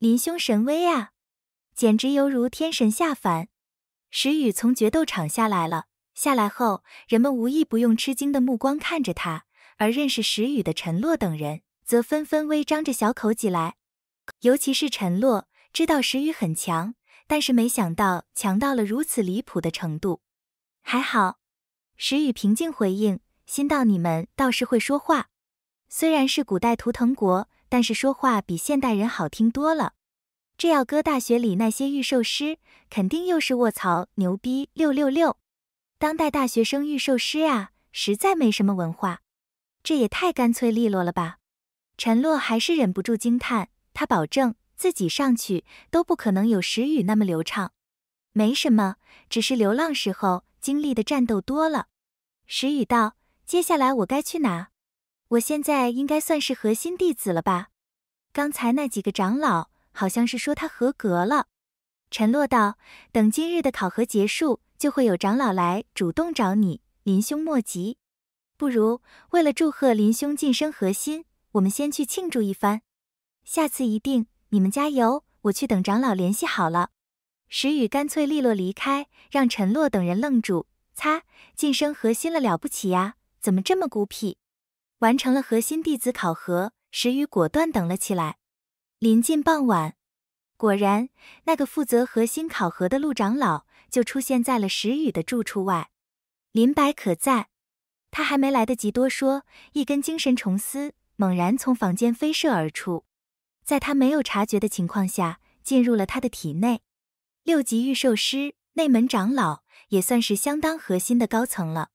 林兄神威啊，简直犹如天神下凡！石雨从决斗场下来了，下来后，人们无一不用吃惊的目光看着他。而认识石雨的陈洛等人，则纷纷微张着小口起来。尤其是陈洛，知道石雨很强，但是没想到强到了如此离谱的程度。还好，石雨平静回应：“心道你们倒是会说话，虽然是古代图腾国。”但是说话比现代人好听多了，这要搁大学里那些预兽师，肯定又是卧槽牛逼六六六！当代大学生预兽师啊，实在没什么文化，这也太干脆利落了吧！陈洛还是忍不住惊叹，他保证自己上去都不可能有石宇那么流畅。没什么，只是流浪时候经历的战斗多了。石宇道：“接下来我该去哪？”我现在应该算是核心弟子了吧？刚才那几个长老好像是说他合格了。陈洛道：“等今日的考核结束，就会有长老来主动找你，林兄莫急。不如为了祝贺林兄晋升核心，我们先去庆祝一番。下次一定，你们加油。我去等长老联系好了。”石宇干脆利落离开，让陈洛等人愣住。擦，晋升核心了，了不起呀？怎么这么孤僻？完成了核心弟子考核，石宇果断等了起来。临近傍晚，果然，那个负责核心考核的陆长老就出现在了石宇的住处外。林白可在，他还没来得及多说，一根精神虫丝猛然从房间飞射而出，在他没有察觉的情况下进入了他的体内。六级御兽师，内门长老，也算是相当核心的高层了。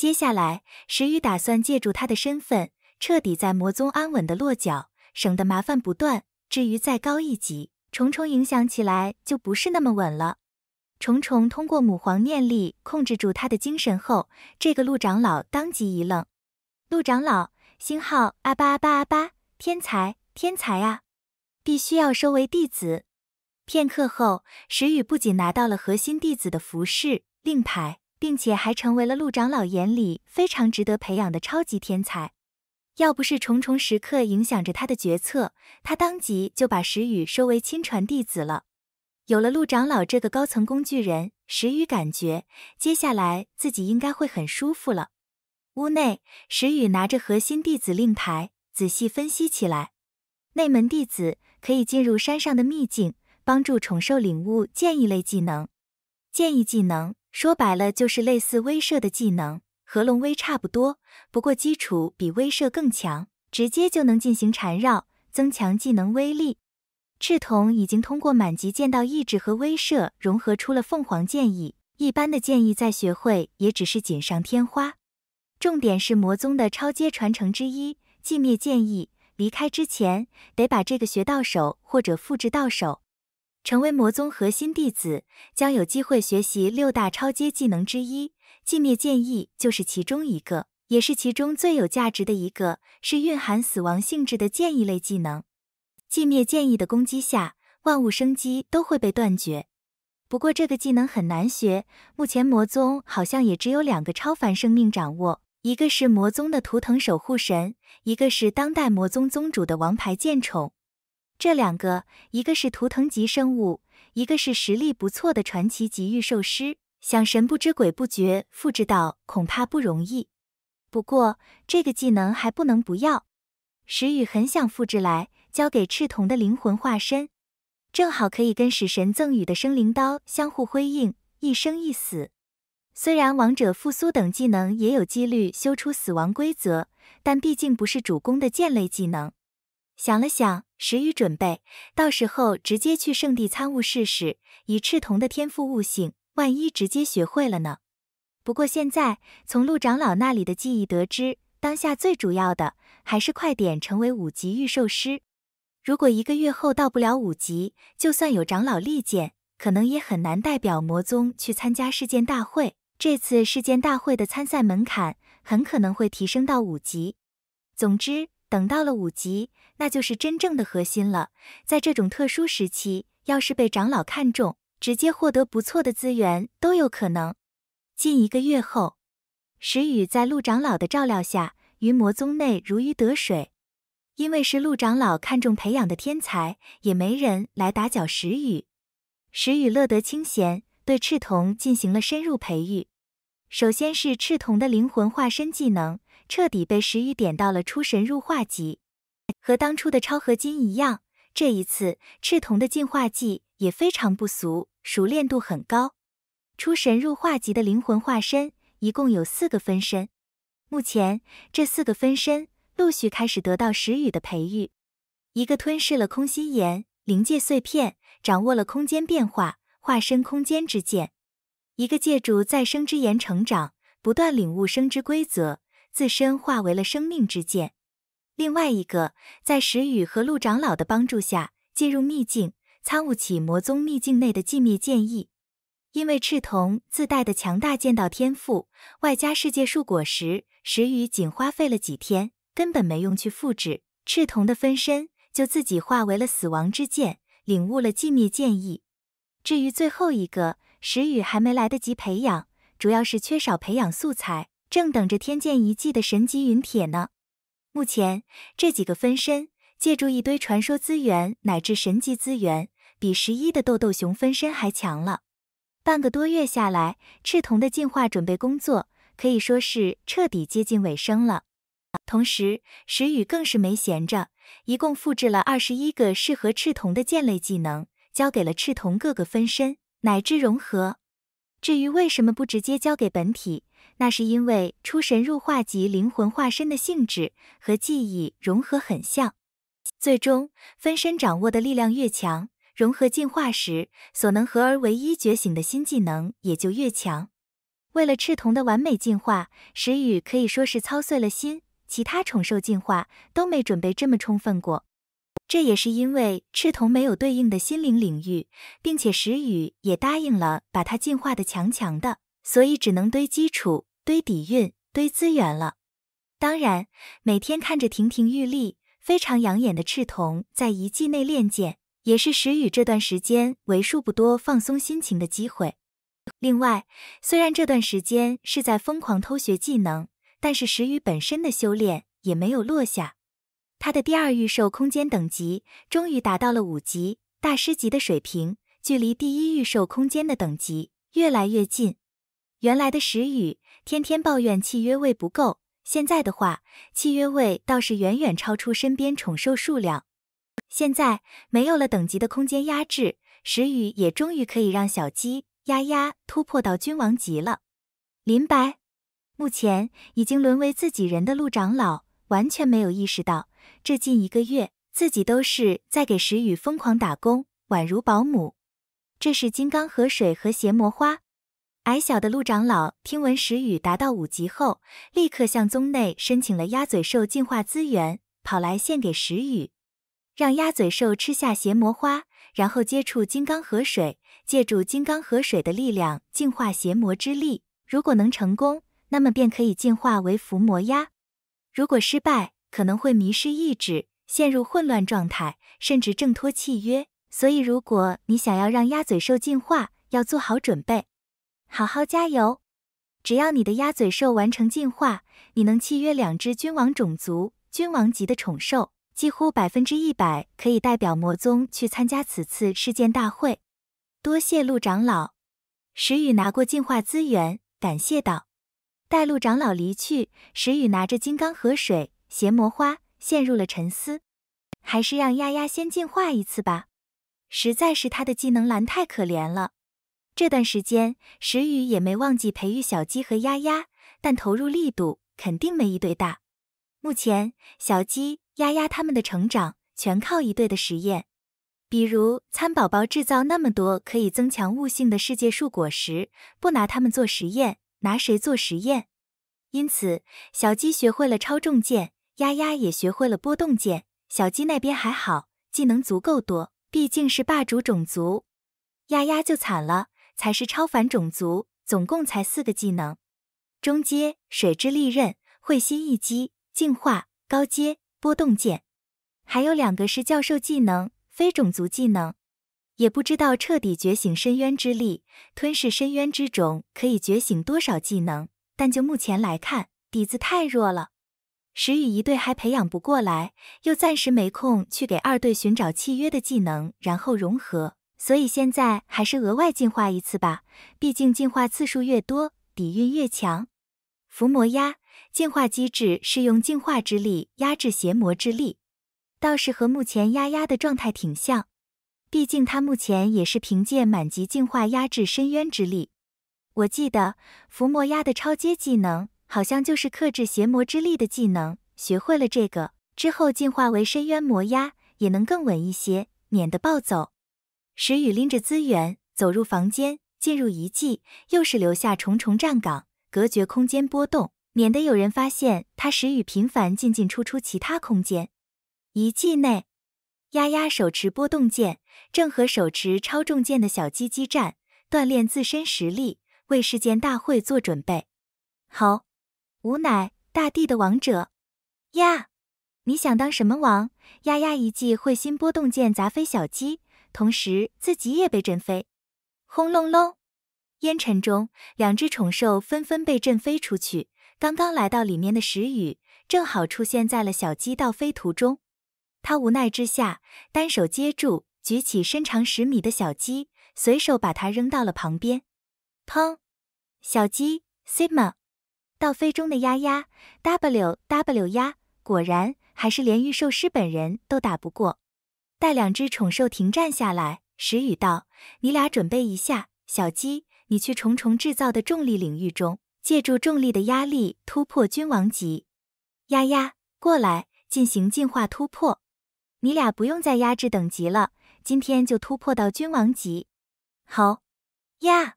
接下来，石宇打算借助他的身份，彻底在魔宗安稳的落脚，省得麻烦不断。至于再高一级，虫虫影响起来就不是那么稳了。虫虫通过母皇念力控制住他的精神后，这个陆长老当即一愣。陆长老，星号阿巴阿巴阿巴，天才，天才啊！必须要收为弟子。片刻后，石宇不仅拿到了核心弟子的服饰令牌。并且还成为了陆长老眼里非常值得培养的超级天才。要不是重重时刻影响着他的决策，他当即就把石宇收为亲传弟子了。有了陆长老这个高层工具人，石宇感觉接下来自己应该会很舒服了。屋内，石宇拿着核心弟子令牌，仔细分析起来。内门弟子可以进入山上的秘境，帮助宠兽领悟剑意类技能。剑意技能。说白了就是类似威慑的技能，和龙威差不多，不过基础比威慑更强，直接就能进行缠绕，增强技能威力。赤瞳已经通过满级剑道意志和威慑融合出了凤凰剑意，一般的剑意再学会也只是锦上添花。重点是魔宗的超阶传承之一，寂灭剑意，离开之前得把这个学到手或者复制到手。成为魔宗核心弟子，将有机会学习六大超阶技能之一，寂灭剑意就是其中一个，也是其中最有价值的一个，是蕴含死亡性质的剑意类技能。寂灭剑意的攻击下，万物生机都会被断绝。不过这个技能很难学，目前魔宗好像也只有两个超凡生命掌握，一个是魔宗的图腾守护神，一个是当代魔宗宗主的王牌剑宠。这两个，一个是图腾级生物，一个是实力不错的传奇级御兽师，想神不知鬼不觉复制到恐怕不容易。不过这个技能还不能不要，石宇很想复制来交给赤瞳的灵魂化身，正好可以跟使神赠予的生灵刀相互辉映，一生一死。虽然王者复苏等技能也有几率修出死亡规则，但毕竟不是主攻的剑类技能。想了想，时雨准备到时候直接去圣地参悟试试，以赤瞳的天赋悟性，万一直接学会了呢。不过现在从陆长老那里的记忆得知，当下最主要的还是快点成为五级御兽师。如果一个月后到不了五级，就算有长老力荐，可能也很难代表魔宗去参加事件大会。这次事件大会的参赛门槛很可能会提升到五级。总之。等到了五级，那就是真正的核心了。在这种特殊时期，要是被长老看中，直接获得不错的资源都有可能。近一个月后，石宇在陆长老的照料下，于魔宗内如鱼得水。因为是陆长老看中培养的天才，也没人来打搅石宇。石宇乐得清闲，对赤瞳进行了深入培育。首先是赤瞳的灵魂化身技能。彻底被石宇点到了出神入化级，和当初的超合金一样，这一次赤铜的进化技也非常不俗，熟练度很高。出神入化级的灵魂化身一共有四个分身，目前这四个分身陆续开始得到石宇的培育，一个吞噬了空心岩灵界碎片，掌握了空间变化，化身空间之剑；一个借助再生之岩成长，不断领悟生之规则。自身化为了生命之剑。另外一个，在石宇和陆长老的帮助下进入秘境，参悟起魔宗秘境内的寂灭剑意。因为赤瞳自带的强大剑道天赋，外加世界树果实，石宇仅花费了几天，根本没用去复制赤瞳的分身，就自己化为了死亡之剑，领悟了寂灭剑意。至于最后一个，石宇还没来得及培养，主要是缺少培养素材。正等着天剑遗迹的神级陨铁呢。目前这几个分身借助一堆传说资源乃至神级资源，比十一的豆豆熊分身还强了。半个多月下来，赤瞳的进化准备工作可以说是彻底接近尾声了。同时，石宇更是没闲着，一共复制了二十一个适合赤瞳的剑类技能，交给了赤瞳各个分身乃至融合。至于为什么不直接交给本体？那是因为出神入化及灵魂化身的性质和记忆融合很像，最终分身掌握的力量越强，融合进化时所能合而为一觉醒的新技能也就越强。为了赤瞳的完美进化，石宇可以说是操碎了心，其他宠兽进化都没准备这么充分过。这也是因为赤瞳没有对应的心灵领域，并且石宇也答应了把它进化的强强的，所以只能堆基础。堆底蕴、堆资源了。当然，每天看着亭亭玉立、非常养眼的赤瞳在遗迹内练剑，也是石宇这段时间为数不多放松心情的机会。另外，虽然这段时间是在疯狂偷学技能，但是石宇本身的修炼也没有落下。他的第二预售空间等级终于达到了五级大师级的水平，距离第一预售空间的等级越来越近。原来的石宇。天天抱怨契约位不够，现在的话，契约位倒是远远超出身边宠兽数量。现在没有了等级的空间压制，石雨也终于可以让小鸡丫丫突破到君王级了。林白，目前已经沦为自己人的陆长老，完全没有意识到，这近一个月自己都是在给石雨疯狂打工，宛如保姆。这是金刚河水和邪魔花。矮小的陆长老听闻石雨达到五级后，立刻向宗内申请了鸭嘴兽进化资源，跑来献给石雨，让鸭嘴兽吃下邪魔花，然后接触金刚河水，借助金刚河水的力量净化邪魔之力。如果能成功，那么便可以进化为伏魔鸭；如果失败，可能会迷失意志，陷入混乱状态，甚至挣脱契约。所以，如果你想要让鸭嘴兽进化，要做好准备。好好加油！只要你的鸭嘴兽完成进化，你能契约两只君王种族、君王级的宠兽，几乎百分之一百可以代表魔宗去参加此次事件大会。多谢陆长老，石宇拿过进化资源，感谢道。待陆长老离去，石宇拿着金刚河水邪魔花，陷入了沉思。还是让丫丫先进化一次吧，实在是他的技能栏太可怜了。这段时间，石宇也没忘记培育小鸡和丫丫，但投入力度肯定没一对大。目前，小鸡、丫丫他们的成长全靠一对的实验。比如，餐宝宝制造那么多可以增强悟性的世界树果实，不拿它们做实验，拿谁做实验？因此，小鸡学会了超重剑，丫丫也学会了波动剑。小鸡那边还好，技能足够多，毕竟是霸主种族。丫丫就惨了。才是超凡种族，总共才四个技能，中阶水之利刃、彗星一击、净化，高阶波动剑，还有两个是教授技能、非种族技能。也不知道彻底觉醒深渊之力，吞噬深渊之种可以觉醒多少技能，但就目前来看，底子太弱了。石雨一队还培养不过来，又暂时没空去给二队寻找契约的技能，然后融合。所以现在还是额外进化一次吧，毕竟进化次数越多，底蕴越强。伏魔压进化机制是用进化之力压制邪魔之力，倒是和目前丫丫的状态挺像。毕竟他目前也是凭借满级进化压制深渊之力。我记得伏魔压的超阶技能好像就是克制邪魔之力的技能，学会了这个之后，进化为深渊魔压也能更稳一些，免得暴走。石宇拎着资源走入房间，进入遗迹，又是留下重重站岗，隔绝空间波动，免得有人发现他石宇频繁进进出出其他空间。遗迹内，丫丫手持波动剑，正和手持超重剑的小鸡激战，锻炼自身实力，为世界大会做准备。好，吾乃大地的王者，呀，你想当什么王？丫丫一记彗星波动剑砸飞小鸡。同时，自己也被震飞。轰隆隆，烟尘中，两只宠兽纷纷被震飞出去。刚刚来到里面的石宇，正好出现在了小鸡倒飞途中。他无奈之下，单手接住，举起身长十米的小鸡，随手把它扔到了旁边。砰！小鸡 Sima 倒飞中的丫丫 W W 丫，果然还是连御兽师本人都打不过。待两只宠兽停战下来，石宇道：“你俩准备一下，小鸡，你去重重制造的重力领域中，借助重力的压力突破君王级。丫丫，过来进行进化突破。你俩不用再压制等级了，今天就突破到君王级。”好呀，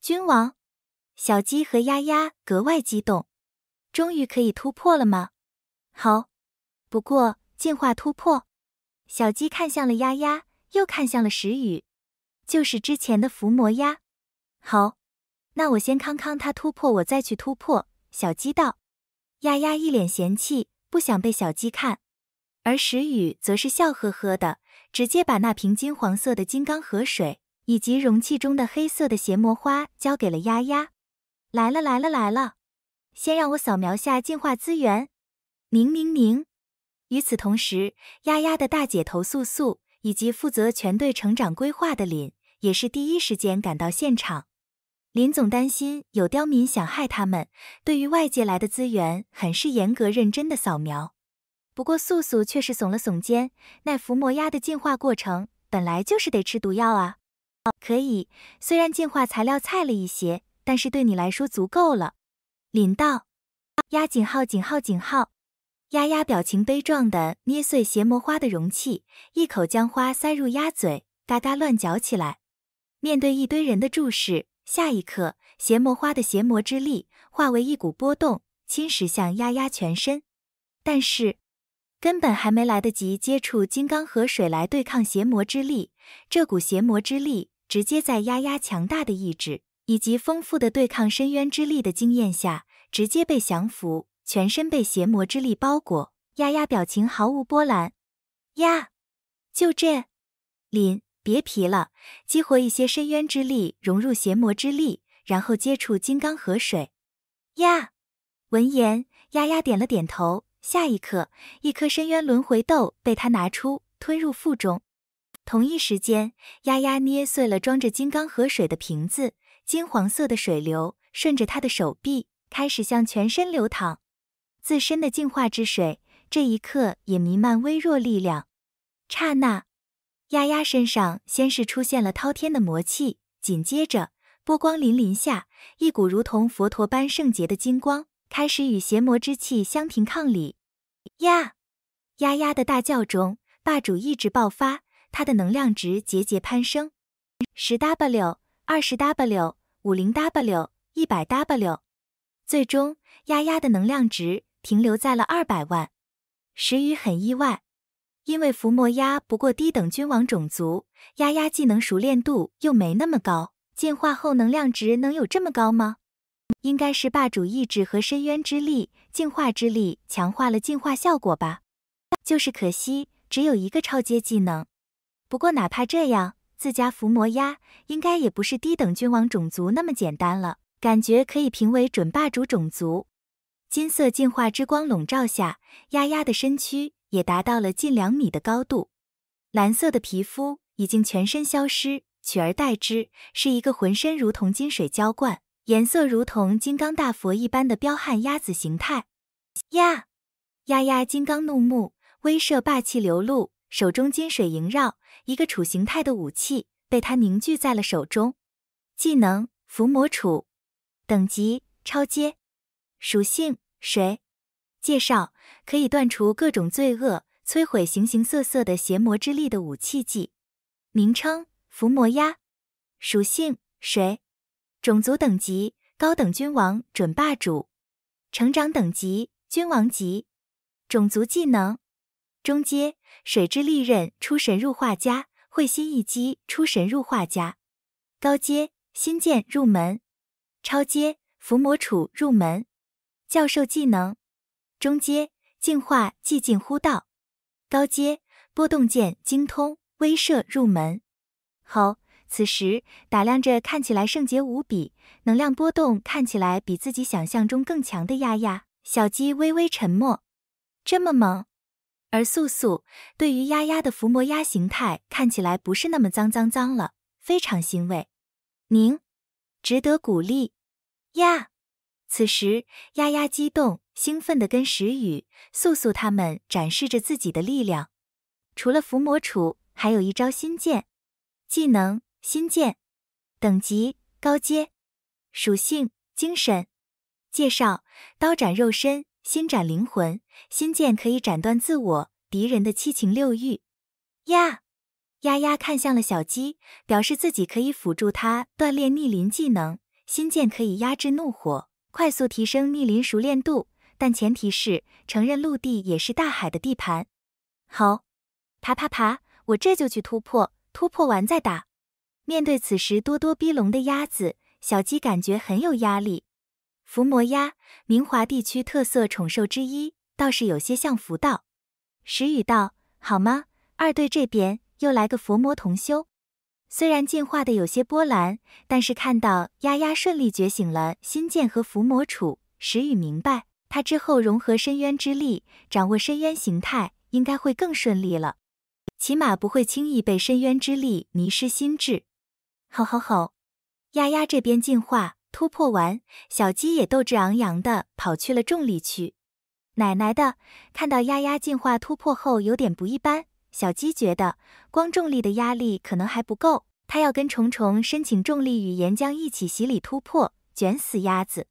君王！小鸡和丫丫格外激动，终于可以突破了吗？好，不过进化突破。小鸡看向了丫丫，又看向了石宇，就是之前的伏魔鸭。好，那我先康康他突破，我再去突破。小鸡道。丫丫一脸嫌弃，不想被小鸡看。而石宇则是笑呵呵的，直接把那瓶金黄色的金刚河水以及容器中的黑色的邪魔花交给了丫丫。来了来了来了，先让我扫描下进化资源。明明明。与此同时，丫丫的大姐投诉素以及负责全队成长规划的林也是第一时间赶到现场。林总担心有刁民想害他们，对于外界来的资源很是严格认真的扫描。不过素素却是耸了耸肩，那伏魔鸭的进化过程本来就是得吃毒药啊。哦，可以，虽然进化材料菜了一些，但是对你来说足够了。林道，鸭井号井号井号。丫丫表情悲壮的捏碎邪魔花的容器，一口将花塞入鸭嘴，嘎嘎乱嚼起来。面对一堆人的注视，下一刻，邪魔花的邪魔之力化为一股波动，侵蚀向丫丫全身。但是，根本还没来得及接触金刚和水来对抗邪魔之力，这股邪魔之力直接在丫丫强大的意志以及丰富的对抗深渊之力的经验下，直接被降服。全身被邪魔之力包裹，丫丫表情毫无波澜。呀，就这，林，别皮了，激活一些深渊之力融入邪魔之力，然后接触金刚河水。呀，闻言，丫丫点了点头。下一刻，一颗深渊轮回豆被他拿出，吞入腹中。同一时间，丫丫捏碎了装着金刚河水的瓶子，金黄色的水流顺着他的手臂开始向全身流淌。自身的净化之水，这一刻也弥漫微弱力量。刹那，丫丫身上先是出现了滔天的魔气，紧接着波光粼粼下，一股如同佛陀般圣洁的金光开始与邪魔之气相庭抗礼。呀！丫丫的大叫中，霸主意志爆发，他的能量值节节攀升，十 w、二十 w、五零 w、一百 w，最终丫丫的能量值。停留在了二百万，石宇很意外，因为伏魔鸭不过低等君王种族，鸭鸭技能熟练度又没那么高，进化后能量值能有这么高吗？应该是霸主意志和深渊之力进化之力强化了进化效果吧，就是可惜只有一个超阶技能。不过哪怕这样，自家伏魔鸭应该也不是低等君王种族那么简单了，感觉可以评为准霸主种族。金色进化之光笼罩下，丫丫的身躯也达到了近两米的高度。蓝色的皮肤已经全身消失，取而代之是一个浑身如同金水浇灌、颜色如同金刚大佛一般的彪悍鸭子形态。呀！丫丫金刚怒目，威慑霸气流露，手中金水萦绕，一个楚形态的武器被他凝聚在了手中。技能：伏魔杵，等级：超阶，属性：谁？介绍可以断除各种罪恶，摧毁形形色色的邪魔之力的武器技。名称：伏魔鸦。属性：水。种族等级：高等君王，准霸主。成长等级：君王级。种族技能：中阶水之利刃出神入化加，会心一击出神入化加。高阶星剑入门，超阶伏魔杵入门。教授技能，中阶净化寂静呼道，高阶波动剑精通威慑入门。吼！此时打量着看起来圣洁无比，能量波动看起来比自己想象中更强的丫丫小鸡，微微沉默。这么猛！而素素对于丫丫的伏魔鸭形态看起来不是那么脏脏脏了，非常欣慰。您值得鼓励。呀！此时，丫丫激动兴奋地跟石雨、素素他们展示着自己的力量。除了伏魔杵，还有一招新剑技能。新剑等级高阶，属性精神。介绍：刀斩肉身，心斩灵魂。新剑可以斩断自我敌人的七情六欲。呀，丫丫看向了小鸡，表示自己可以辅助他锻炼逆鳞技能。新剑可以压制怒火。快速提升逆鳞熟练度，但前提是承认陆地也是大海的地盘。好，爬爬爬，我这就去突破，突破完再打。面对此时咄咄逼龙的鸭子小鸡，感觉很有压力。伏魔鸭，明华地区特色宠兽之一，倒是有些像符道。石宇道，好嘛，二队这边又来个伏魔同修。虽然进化的有些波澜，但是看到丫丫顺利觉醒了心剑和伏魔杵，石宇明白他之后融合深渊之力，掌握深渊形态应该会更顺利了，起码不会轻易被深渊之力迷失心智。吼吼吼！丫丫这边进化突破完，小鸡也斗志昂扬的跑去了重力区。奶奶的，看到丫丫进化突破后有点不一般。小鸡觉得光重力的压力可能还不够，它要跟虫虫申请重力与岩浆一起洗礼突破，卷死鸭子。